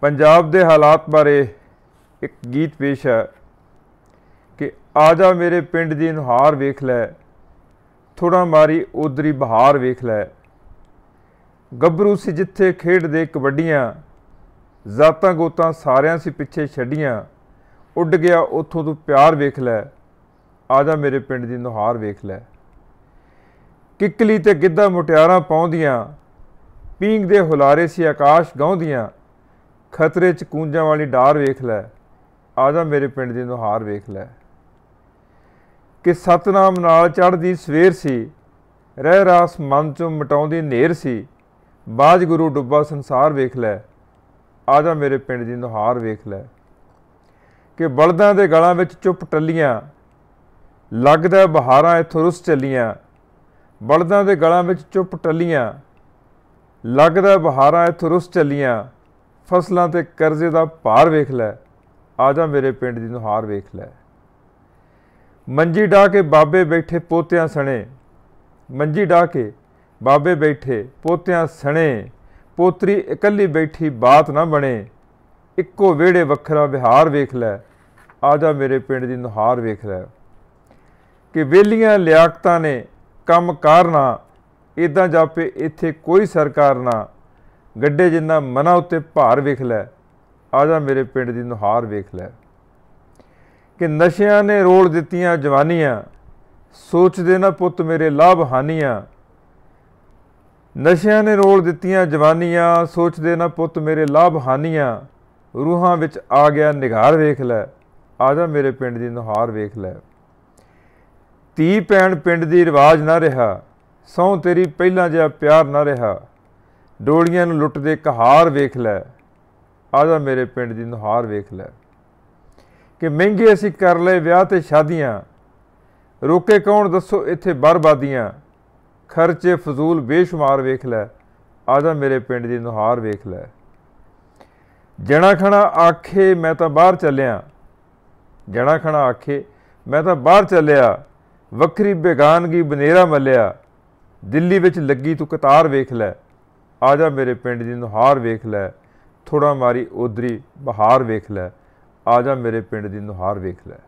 ਪੰਜਾਬ ਦੇ ਹਾਲਾਤ ਬਾਰੇ ਇੱਕ ਗੀਤ ਪੇਸ਼ ਹੈ ਕਿ ਆ ਜਾ ਮੇਰੇ ਪਿੰਡ ਦੀ ਨੁਹਾਰ ਵੇਖ ਲੈ ਥੋੜਾ ਮਾਰੀ ਉਦਰੀ ਬਹਾਰ ਵੇਖ ਲੈ ਗੱਭਰੂ ਸੀ ਜਿੱਥੇ ਖੇਡਦੇ ਕਬੱਡੀਆਂ ਜ਼ਾਤਾਂ ਗੋਤਾਂ ਸਾਰਿਆਂ ਸੀ ਪਿੱਛੇ ਛੱਡੀਆਂ ਉੱਡ ਗਿਆ ਉੱਥੋਂ ਤੂੰ ਪਿਆਰ ਵੇਖ ਲੈ ਆ ਜਾ ਮੇਰੇ ਪਿੰਡ ਦੀ ਨੁਹਾਰ ਵੇਖ ਲੈ ਕਿੱਕਲੀ ਤੇ ਗਿੱਧਾ ਮੁਟਿਆਰਾਂ ਪਾਉਂਦੀਆਂ ਪੀਂਗ ਦੇ ਹੁਲਾਰੇ ਸੀ ਆਕਾਸ਼ ਗਾਉਂਦੀਆਂ ਖਤਰੇ 'ਚ ਕੂੰਜਾਂ ਵਾਲੀ ਡਾਰ ਵੇਖ ਲੈ ਆ ਜਾ ਮੇਰੇ ਪਿੰਡ ਦੀ ਨੁਹਾਰ ਵੇਖ ਲੈ ਕਿ ਸਤਨਾਮ ਨਾਲ ਚੜਦੀ ਸਵੇਰ ਸੀ ਰਹਿ ਰਾਸ ਮਨ 'ਚੋਂ ਮਟਾਉਂਦੀ ਨੇਰ ਸੀ ਬਾਜ ਗੁਰੂ ਡੁੱਬਾ ਸੰਸਾਰ ਵੇਖ ਲੈ ਆ ਜਾ ਮੇਰੇ ਪਿੰਡ ਦੀ ਨੁਹਾਰ ਵੇਖ ਲੈ ਕਿ ਬਲਦਾਂ ਦੇ ਗਲਾਂ ਵਿੱਚ ਚੁੱਪ ਟੱਲੀਆਂ ਲੱਗਦਾ ਬਹਾਰਾਂ ਇਥੋਂ ਰੁੱਸ ਚੱਲੀਆਂ ਬਲਦਾਂ ਦੇ ਗਲਾਂ ਵਿੱਚ ਚੁੱਪ ਟੱਲੀਆਂ ਲੱਗਦਾ ਬਹਾਰਾਂ ਇਥੋਂ ਰੁੱਸ ਚੱਲੀਆਂ ਫਸਲਾਂ ਤੇ ਕਰਜ਼ੇ ਦਾ ਭਾਰ ਵੇਖ ਲੈ ਆ ਜਾ ਮੇਰੇ ਪਿੰਡ ਦੀ ਨੁਹਾਰ ਵੇਖ ਲੈ ਮੰਜੀ ਢਾ ਕੇ ਬਾਬੇ ਬੈਠੇ ਪੋਤਿਆਂ ਸਣੇ ਮੰਜੀ ਢਾ ਕੇ ਬਾਬੇ ਬੈਠੇ ਪੋਤਿਆਂ ਸਣੇ ਪੋਤਰੀ ਇਕੱਲੀ ਬੈਠੀ ਬਾਤ ਨਾ ਬਣੇ ਇੱਕੋ ਵਿਹੜੇ ਵੱਖਰਾ ਵਿਹਾਰ ਵੇਖ ਲੈ ਆ ਜਾ ਮੇਰੇ ਪਿੰਡ ਦੀ ਨੁਹਾਰ ਵੇਖ ਲੈ ਕਿ ਵੇਲੀਆਂ ਲਿਆਕਤਾਂ ਨੇ ਕੰਮ ਕਰਨਾ ਇਦਾਂ ਜਾਪੇ ਇੱਥੇ ਕੋਈ ਸਰਕਾਰ ਨਾ ਗੱਡੇ ਜਿੰਨਾ ਮਨਾ ਉੱਤੇ ਭਾਰ ਵੇਖ ਲੈ ਆ ਜਾ ਮੇਰੇ ਪਿੰਡ ਦੀ ਨੁਹਾਰ ਵੇਖ ਲੈ ਕਿ ਨਸ਼ਿਆਂ ਨੇ ਰੋਲ ਦਿੱਤੀਆਂ ਜਵਾਨੀਆਂ ਸੋਚਦੇ ਨਾ ਪੁੱਤ ਮੇਰੇ ਲਾਭ ਹਾਨੀਆਂ ਨਸ਼ਿਆਂ ਨੇ ਰੋਲ ਦਿੱਤੀਆਂ ਜਵਾਨੀਆਂ ਸੋਚਦੇ ਨਾ ਪੁੱਤ ਮੇਰੇ ਲਾਭ ਹਾਨੀਆਂ ਰੂਹਾਂ ਵਿੱਚ ਆ ਗਿਆ ਨਿਗਾਰ ਵੇਖ ਲੈ ਆ ਜਾ ਮੇਰੇ ਪਿੰਡ ਦੀ ਨੁਹਾਰ ਵੇਖ ਲੈ ਤੀ ਪੈਣ ਪਿੰਡ ਦੀ ਰਿਵਾਜ ਨਾ ਰਿਹਾ ਸੌ ਤੇਰੀ ਪਹਿਲਾਂ ਜਿਹਾ ਪਿਆਰ ਨਾ ਰਿਹਾ ਡੋਲੀਆਂ ਨੂੰ ਲੁੱਟ ਦੇ ਕਹਾਰ ਵੇਖ ਲੈ ਆਜਾ ਮੇਰੇ ਪਿੰਡ ਦੀ ਨੁਹਾਰ ਵੇਖ ਲੈ ਕਿ ਮਹਿੰਗੇ ਅਸੀਂ ਕਰ ਲਏ ਵਿਆਹ ਤੇ ਸ਼ਾਦੀਆਂ ਰੋਕੇ ਕੌਣ ਦੱਸੋ ਇੱਥੇ ਬਰਬਾਦੀਆਂ ਖਰਚੇ ਫਜ਼ੂਲ ਬੇਸ਼ੁਮਾਰ ਵੇਖ ਲੈ ਆਜਾ ਮੇਰੇ ਪਿੰਡ ਦੀ ਨੁਹਾਰ ਵੇਖ ਲੈ ਜਣਾ ਖਣਾ ਆਖੇ ਮੈਂ ਤਾਂ ਬਾਹਰ ਚੱਲਿਆ ਜਣਾ ਖਣਾ ਆਖੇ ਮੈਂ ਤਾਂ ਬਾਹਰ ਚੱਲਿਆ ਵੱਖਰੀ ਬੇਗਾਨਗੀ ਬਨੇਰਾ ਮੱਲਿਆ ਦਿੱਲੀ ਵਿੱਚ ਲੱਗੀ ਤੂੰ ਕਤਾਰ ਵੇਖ ਲੈ ਆ ਜਾ ਮੇਰੇ ਪਿੰਡ ਦੀ ਨੁਹਾਰ ਵੇਖ ਲੈ ਥੋੜਾ ਮਾਰੀ ਉਦਰੀ ਬਹਾਰ ਵੇਖ ਲੈ ਆ ਜਾ ਮੇਰੇ ਪਿੰਡ ਦੀ ਨੁਹਾਰ ਵੇਖ ਲੈ